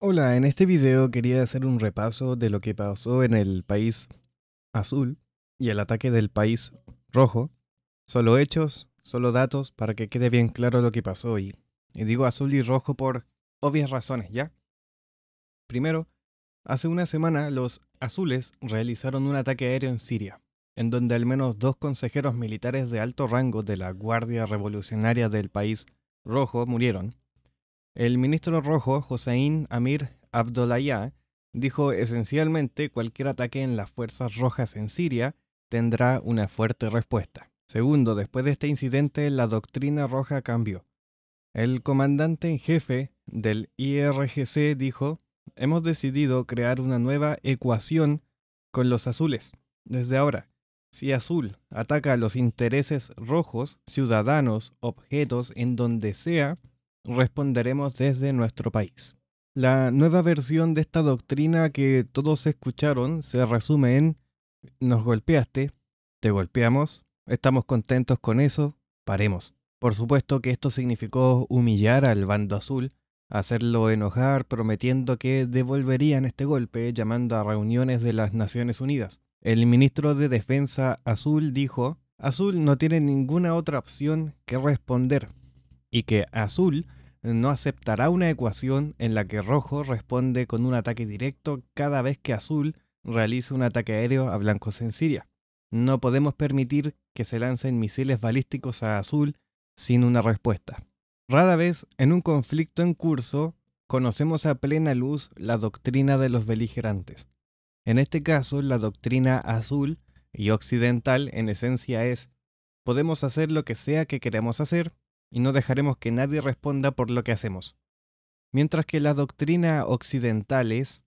Hola, en este video quería hacer un repaso de lo que pasó en el país azul y el ataque del país rojo. Solo hechos, solo datos para que quede bien claro lo que pasó Y digo azul y rojo por obvias razones, ¿ya? Primero, hace una semana los azules realizaron un ataque aéreo en Siria, en donde al menos dos consejeros militares de alto rango de la Guardia Revolucionaria del país rojo murieron el ministro rojo, Hossein Amir Abdullayah dijo esencialmente cualquier ataque en las fuerzas rojas en Siria tendrá una fuerte respuesta. Segundo, después de este incidente la doctrina roja cambió. El comandante en jefe del IRGC dijo, hemos decidido crear una nueva ecuación con los azules. Desde ahora, si azul ataca los intereses rojos, ciudadanos, objetos, en donde sea, responderemos desde nuestro país. La nueva versión de esta doctrina que todos escucharon se resume en nos golpeaste, te golpeamos, estamos contentos con eso, paremos. Por supuesto que esto significó humillar al bando azul, hacerlo enojar prometiendo que devolverían este golpe llamando a reuniones de las Naciones Unidas. El ministro de Defensa Azul dijo, Azul no tiene ninguna otra opción que responder y que azul no aceptará una ecuación en la que rojo responde con un ataque directo cada vez que azul realice un ataque aéreo a blancos en Siria. No podemos permitir que se lancen misiles balísticos a azul sin una respuesta. Rara vez en un conflicto en curso conocemos a plena luz la doctrina de los beligerantes. En este caso, la doctrina azul y occidental en esencia es, podemos hacer lo que sea que queremos hacer, y no dejaremos que nadie responda por lo que hacemos. Mientras que la doctrina occidental es,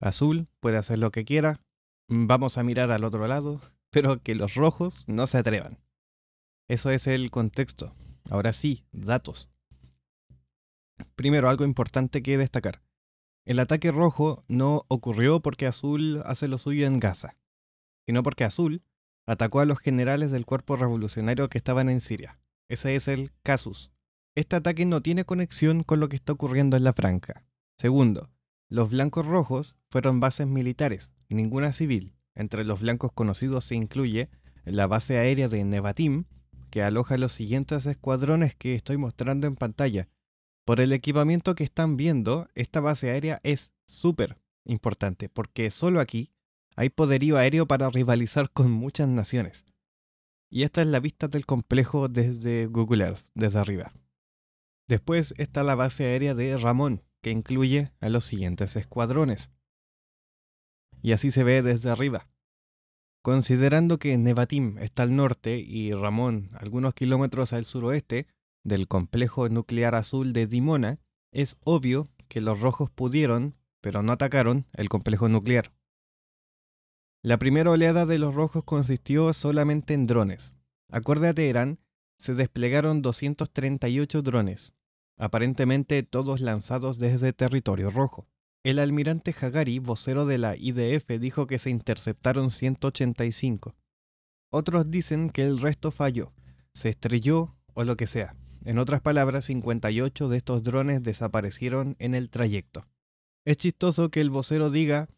azul puede hacer lo que quiera, vamos a mirar al otro lado, pero que los rojos no se atrevan. Eso es el contexto. Ahora sí, datos. Primero, algo importante que destacar. El ataque rojo no ocurrió porque Azul hace lo suyo en Gaza, sino porque Azul atacó a los generales del cuerpo revolucionario que estaban en Siria. Ese es el casus. Este ataque no tiene conexión con lo que está ocurriendo en la franja. Segundo, los blancos rojos fueron bases militares, ninguna civil. Entre los blancos conocidos se incluye la base aérea de Nevatim, que aloja los siguientes escuadrones que estoy mostrando en pantalla. Por el equipamiento que están viendo, esta base aérea es súper importante, porque solo aquí hay poderío aéreo para rivalizar con muchas naciones. Y esta es la vista del complejo desde Google Earth, desde arriba. Después está la base aérea de Ramón, que incluye a los siguientes escuadrones. Y así se ve desde arriba. Considerando que Nevatim está al norte y Ramón algunos kilómetros al suroeste del complejo nuclear azul de Dimona, es obvio que los rojos pudieron, pero no atacaron, el complejo nuclear. La primera oleada de los rojos consistió solamente en drones. Acuérdate, a Teherán, se desplegaron 238 drones, aparentemente todos lanzados desde territorio rojo. El almirante Hagari, vocero de la IDF, dijo que se interceptaron 185. Otros dicen que el resto falló, se estrelló o lo que sea. En otras palabras, 58 de estos drones desaparecieron en el trayecto. Es chistoso que el vocero diga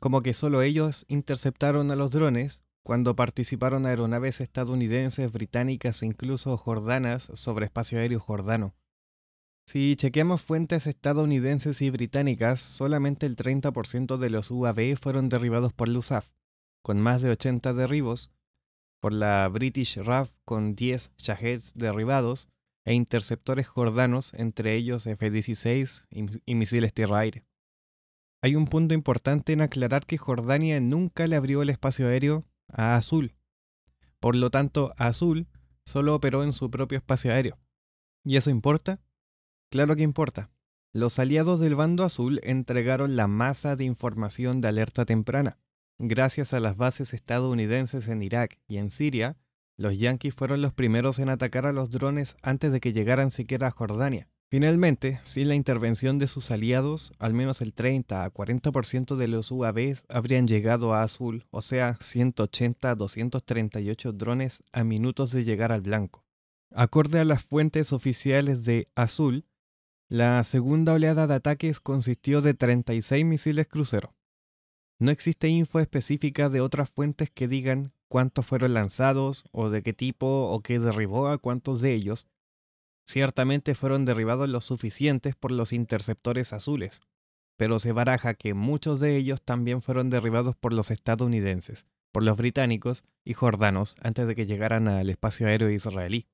como que solo ellos interceptaron a los drones cuando participaron aeronaves estadounidenses, británicas e incluso jordanas sobre espacio aéreo jordano. Si chequeamos fuentes estadounidenses y británicas, solamente el 30% de los UAV fueron derribados por USAF, con más de 80 derribos, por la British RAF con 10 Shaheds derribados e interceptores jordanos, entre ellos F-16 y misiles tierra hay un punto importante en aclarar que Jordania nunca le abrió el espacio aéreo a Azul. Por lo tanto, Azul solo operó en su propio espacio aéreo. ¿Y eso importa? Claro que importa. Los aliados del bando azul entregaron la masa de información de alerta temprana. Gracias a las bases estadounidenses en Irak y en Siria, los yanquis fueron los primeros en atacar a los drones antes de que llegaran siquiera a Jordania. Finalmente, sin la intervención de sus aliados, al menos el 30 a 40% de los UAVs habrían llegado a Azul, o sea, 180 a 238 drones a minutos de llegar al blanco. Acorde a las fuentes oficiales de Azul, la segunda oleada de ataques consistió de 36 misiles crucero. No existe info específica de otras fuentes que digan cuántos fueron lanzados o de qué tipo o qué derribó a cuántos de ellos, Ciertamente fueron derribados los suficientes por los interceptores azules, pero se baraja que muchos de ellos también fueron derribados por los estadounidenses, por los británicos y jordanos antes de que llegaran al espacio aéreo israelí.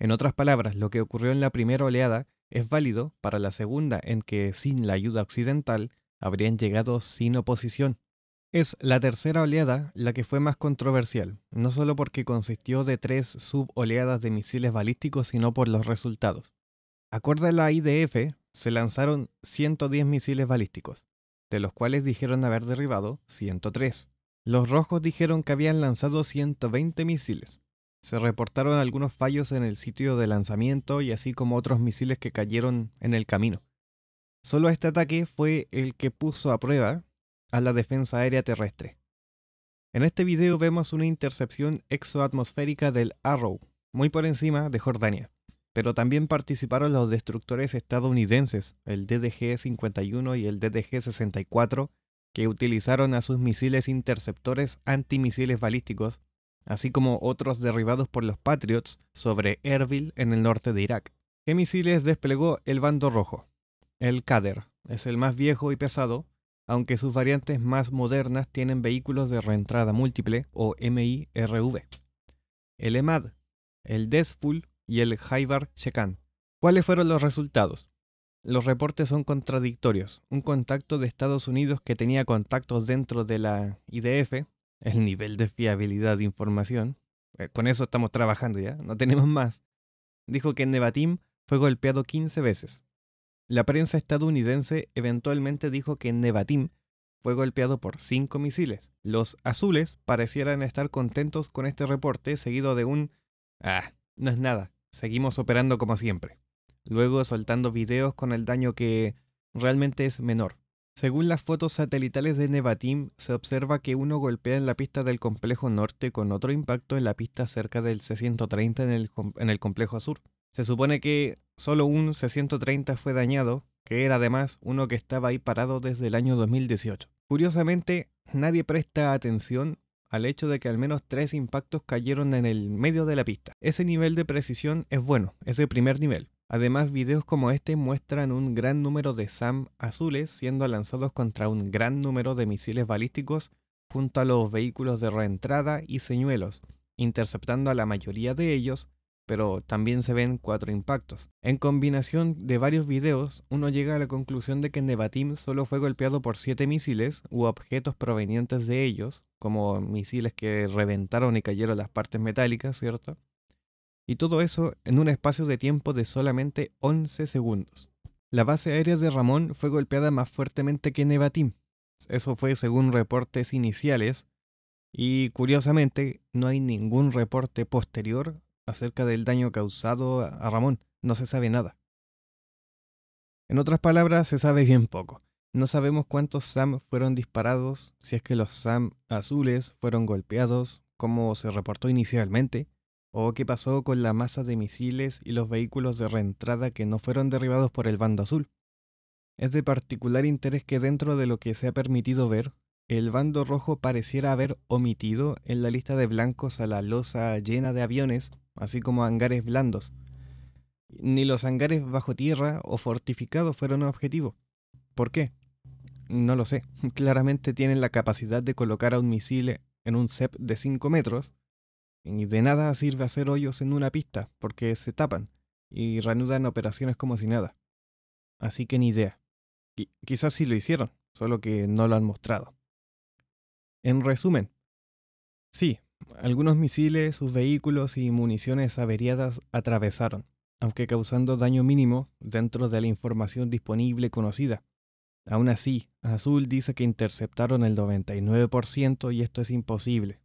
En otras palabras, lo que ocurrió en la primera oleada es válido para la segunda en que sin la ayuda occidental habrían llegado sin oposición es la tercera oleada la que fue más controversial, no solo porque consistió de tres suboleadas de misiles balísticos, sino por los resultados. Acuerda a la IDF, se lanzaron 110 misiles balísticos, de los cuales dijeron haber derribado 103. Los rojos dijeron que habían lanzado 120 misiles. Se reportaron algunos fallos en el sitio de lanzamiento y así como otros misiles que cayeron en el camino. Solo este ataque fue el que puso a prueba a la defensa aérea terrestre. En este video vemos una intercepción exoatmosférica del Arrow, muy por encima de Jordania, pero también participaron los destructores estadounidenses, el DDG-51 y el DDG-64, que utilizaron a sus misiles interceptores antimisiles balísticos, así como otros derribados por los Patriots sobre Erbil en el norte de Irak. ¿Qué misiles desplegó el bando rojo? El Kader es el más viejo y pesado, aunque sus variantes más modernas tienen vehículos de reentrada múltiple o MIRV. El EMAD, el DESFUL y el HIVARCHECAN. CHECAN. ¿Cuáles fueron los resultados? Los reportes son contradictorios. Un contacto de Estados Unidos que tenía contactos dentro de la IDF, el nivel de fiabilidad de información, eh, con eso estamos trabajando ya, no tenemos más, dijo que Nebatim fue golpeado 15 veces, la prensa estadounidense eventualmente dijo que Nevatim fue golpeado por cinco misiles. Los azules parecieran estar contentos con este reporte, seguido de un Ah, no es nada, seguimos operando como siempre. Luego soltando videos con el daño que realmente es menor. Según las fotos satelitales de Nevatim, se observa que uno golpea en la pista del complejo norte con otro impacto en la pista cerca del C-130 en el, en el complejo sur. Se supone que solo un C-130 fue dañado, que era además uno que estaba ahí parado desde el año 2018. Curiosamente, nadie presta atención al hecho de que al menos tres impactos cayeron en el medio de la pista. Ese nivel de precisión es bueno, es de primer nivel. Además, videos como este muestran un gran número de SAM azules siendo lanzados contra un gran número de misiles balísticos junto a los vehículos de reentrada y señuelos, interceptando a la mayoría de ellos pero también se ven cuatro impactos. En combinación de varios videos, uno llega a la conclusión de que Nebatim solo fue golpeado por siete misiles u objetos provenientes de ellos, como misiles que reventaron y cayeron las partes metálicas, ¿cierto? Y todo eso en un espacio de tiempo de solamente 11 segundos. La base aérea de Ramón fue golpeada más fuertemente que Nebatim. Eso fue según reportes iniciales, y curiosamente, no hay ningún reporte posterior acerca del daño causado a Ramón. No se sabe nada. En otras palabras, se sabe bien poco. No sabemos cuántos SAM fueron disparados, si es que los SAM azules fueron golpeados, como se reportó inicialmente, o qué pasó con la masa de misiles y los vehículos de reentrada que no fueron derribados por el bando azul. Es de particular interés que dentro de lo que se ha permitido ver, el bando rojo pareciera haber omitido en la lista de blancos a la losa llena de aviones así como hangares blandos. Ni los hangares bajo tierra o fortificados fueron objetivo. ¿Por qué? No lo sé. Claramente tienen la capacidad de colocar a un misil en un CEP de 5 metros, y de nada sirve hacer hoyos en una pista, porque se tapan y reanudan operaciones como si nada. Así que ni idea. quizás sí lo hicieron, solo que no lo han mostrado. En resumen, sí, algunos misiles, sus vehículos y municiones averiadas atravesaron, aunque causando daño mínimo dentro de la información disponible conocida. Aún así, Azul dice que interceptaron el 99% y esto es imposible.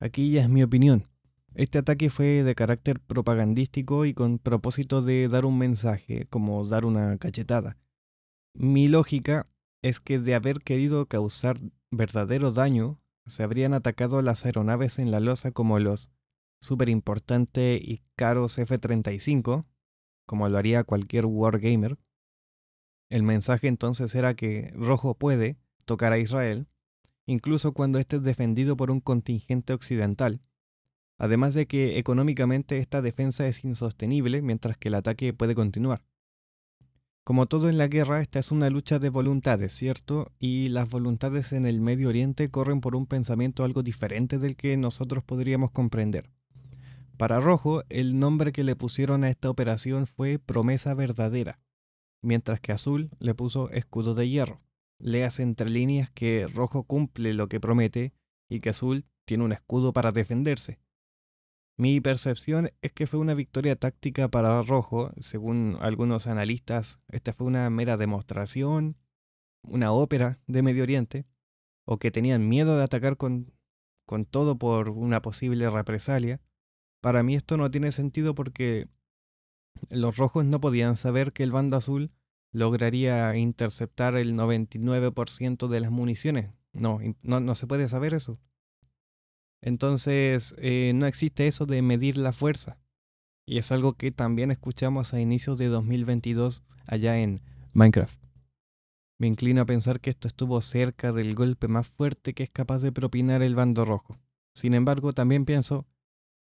Aquí ya es mi opinión. Este ataque fue de carácter propagandístico y con propósito de dar un mensaje, como dar una cachetada. Mi lógica es que de haber querido causar verdadero daño, se habrían atacado las aeronaves en la losa como los superimportantes importante y caros F-35, como lo haría cualquier wargamer. El mensaje entonces era que Rojo puede tocar a Israel, incluso cuando esté defendido por un contingente occidental, además de que económicamente esta defensa es insostenible mientras que el ataque puede continuar. Como todo en la guerra, esta es una lucha de voluntades, ¿cierto? Y las voluntades en el Medio Oriente corren por un pensamiento algo diferente del que nosotros podríamos comprender. Para Rojo, el nombre que le pusieron a esta operación fue Promesa Verdadera, mientras que Azul le puso Escudo de Hierro. leas entre líneas que Rojo cumple lo que promete y que Azul tiene un escudo para defenderse. Mi percepción es que fue una victoria táctica para Rojo. Según algunos analistas, esta fue una mera demostración, una ópera de Medio Oriente, o que tenían miedo de atacar con, con todo por una posible represalia. Para mí esto no tiene sentido porque los rojos no podían saber que el bando azul lograría interceptar el 99% de las municiones. No, no, no se puede saber eso. Entonces, eh, no existe eso de medir la fuerza. Y es algo que también escuchamos a inicios de 2022 allá en Minecraft. Me inclino a pensar que esto estuvo cerca del golpe más fuerte que es capaz de propinar el bando rojo. Sin embargo, también pienso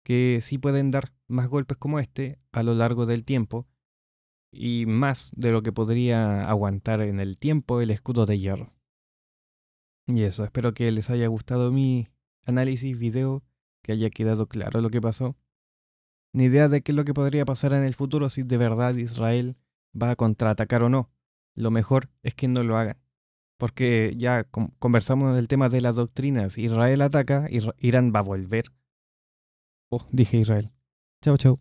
que sí pueden dar más golpes como este a lo largo del tiempo y más de lo que podría aguantar en el tiempo el escudo de hierro. Y eso, espero que les haya gustado mi análisis, video, que haya quedado claro lo que pasó. Ni idea de qué es lo que podría pasar en el futuro si de verdad Israel va a contraatacar o no. Lo mejor es que no lo hagan. Porque ya conversamos del tema de las doctrinas. Israel ataca, Irán va a volver. Oh, dije Israel. Chao, chao.